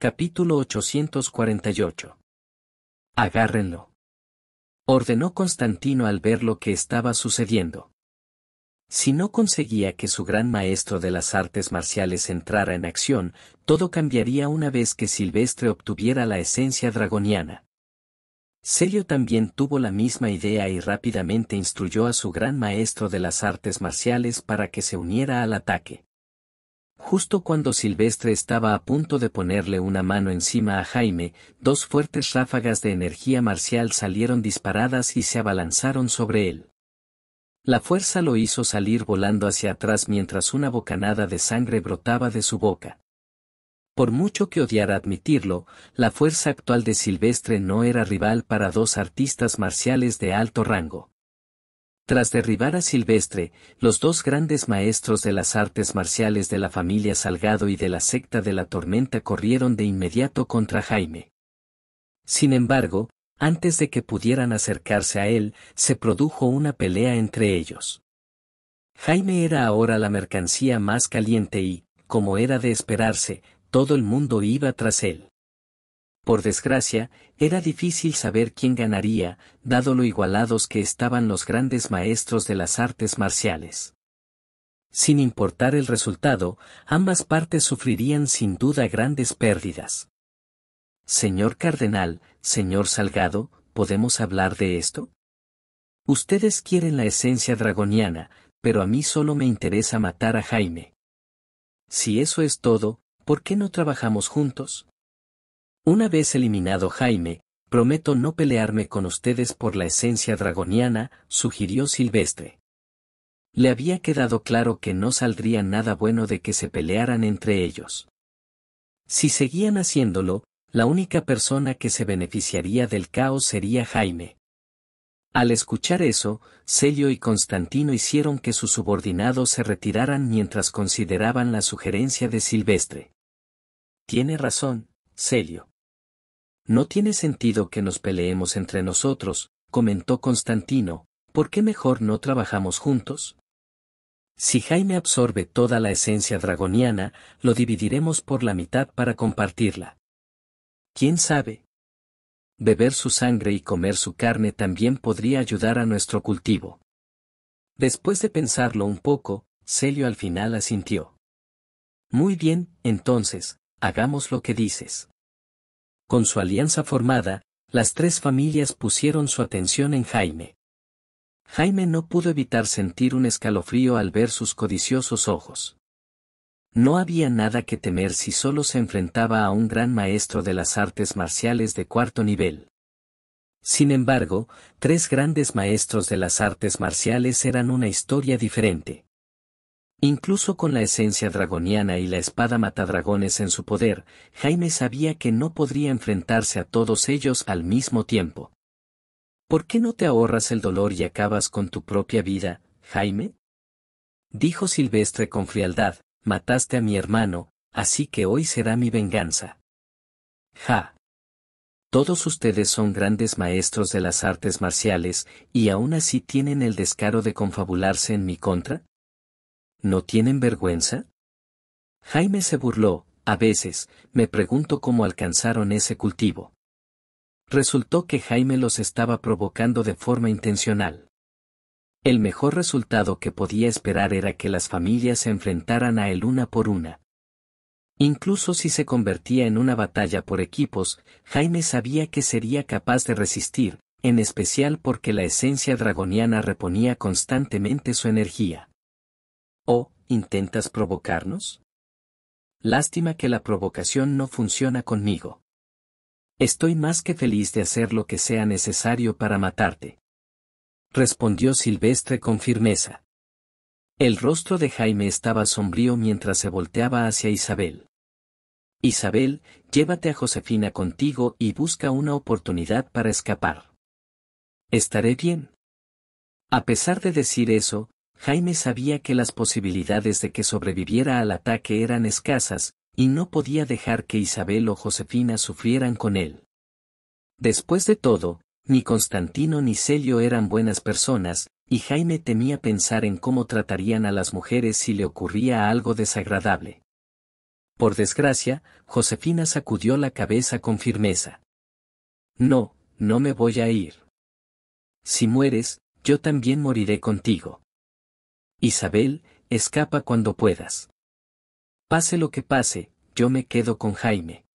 Capítulo 848. Agárrenlo. Ordenó Constantino al ver lo que estaba sucediendo. Si no conseguía que su gran maestro de las artes marciales entrara en acción, todo cambiaría una vez que Silvestre obtuviera la esencia dragoniana. Celio también tuvo la misma idea y rápidamente instruyó a su gran maestro de las artes marciales para que se uniera al ataque. Justo cuando Silvestre estaba a punto de ponerle una mano encima a Jaime, dos fuertes ráfagas de energía marcial salieron disparadas y se abalanzaron sobre él. La fuerza lo hizo salir volando hacia atrás mientras una bocanada de sangre brotaba de su boca. Por mucho que odiara admitirlo, la fuerza actual de Silvestre no era rival para dos artistas marciales de alto rango. Tras derribar a Silvestre, los dos grandes maestros de las artes marciales de la familia Salgado y de la secta de la tormenta corrieron de inmediato contra Jaime. Sin embargo, antes de que pudieran acercarse a él, se produjo una pelea entre ellos. Jaime era ahora la mercancía más caliente y, como era de esperarse, todo el mundo iba tras él. Por desgracia, era difícil saber quién ganaría, dado lo igualados que estaban los grandes maestros de las artes marciales. Sin importar el resultado, ambas partes sufrirían sin duda grandes pérdidas. Señor Cardenal, señor Salgado, ¿podemos hablar de esto? Ustedes quieren la esencia dragoniana, pero a mí solo me interesa matar a Jaime. Si eso es todo, ¿por qué no trabajamos juntos? Una vez eliminado Jaime, prometo no pelearme con ustedes por la esencia dragoniana, sugirió Silvestre. Le había quedado claro que no saldría nada bueno de que se pelearan entre ellos. Si seguían haciéndolo, la única persona que se beneficiaría del caos sería Jaime. Al escuchar eso, Celio y Constantino hicieron que sus subordinados se retiraran mientras consideraban la sugerencia de Silvestre. Tiene razón, Celio. No tiene sentido que nos peleemos entre nosotros, comentó Constantino, ¿por qué mejor no trabajamos juntos? Si Jaime absorbe toda la esencia dragoniana, lo dividiremos por la mitad para compartirla. ¿Quién sabe? Beber su sangre y comer su carne también podría ayudar a nuestro cultivo. Después de pensarlo un poco, Celio al final asintió. Muy bien, entonces, hagamos lo que dices. Con su alianza formada, las tres familias pusieron su atención en Jaime. Jaime no pudo evitar sentir un escalofrío al ver sus codiciosos ojos. No había nada que temer si solo se enfrentaba a un gran maestro de las artes marciales de cuarto nivel. Sin embargo, tres grandes maestros de las artes marciales eran una historia diferente. Incluso con la esencia dragoniana y la espada matadragones en su poder, Jaime sabía que no podría enfrentarse a todos ellos al mismo tiempo. ¿Por qué no te ahorras el dolor y acabas con tu propia vida, Jaime? Dijo Silvestre con frialdad, mataste a mi hermano, así que hoy será mi venganza. Ja. Todos ustedes son grandes maestros de las artes marciales, y aún así tienen el descaro de confabularse en mi contra? ¿no tienen vergüenza? Jaime se burló, a veces, me pregunto cómo alcanzaron ese cultivo. Resultó que Jaime los estaba provocando de forma intencional. El mejor resultado que podía esperar era que las familias se enfrentaran a él una por una. Incluso si se convertía en una batalla por equipos, Jaime sabía que sería capaz de resistir, en especial porque la esencia dragoniana reponía constantemente su energía. ¿Intentas provocarnos? Lástima que la provocación no funciona conmigo. Estoy más que feliz de hacer lo que sea necesario para matarte. Respondió Silvestre con firmeza. El rostro de Jaime estaba sombrío mientras se volteaba hacia Isabel. Isabel, llévate a Josefina contigo y busca una oportunidad para escapar. Estaré bien. A pesar de decir eso, Jaime sabía que las posibilidades de que sobreviviera al ataque eran escasas, y no podía dejar que Isabel o Josefina sufrieran con él. Después de todo, ni Constantino ni Celio eran buenas personas, y Jaime temía pensar en cómo tratarían a las mujeres si le ocurría algo desagradable. Por desgracia, Josefina sacudió la cabeza con firmeza. No, no me voy a ir. Si mueres, yo también moriré contigo. Isabel, escapa cuando puedas. Pase lo que pase, yo me quedo con Jaime.